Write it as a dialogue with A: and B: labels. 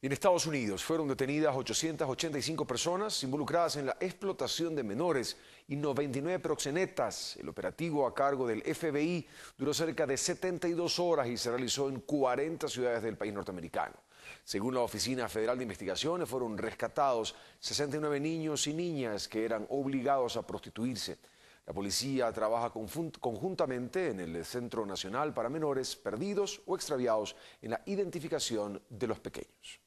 A: En Estados Unidos fueron detenidas 885 personas involucradas en la explotación de menores y 99 proxenetas. El operativo a cargo del FBI duró cerca de 72 horas y se realizó en 40 ciudades del país norteamericano. Según la Oficina Federal de Investigaciones, fueron rescatados 69 niños y niñas que eran obligados a prostituirse. La policía trabaja conjuntamente en el Centro Nacional para Menores Perdidos o Extraviados en la identificación de los pequeños.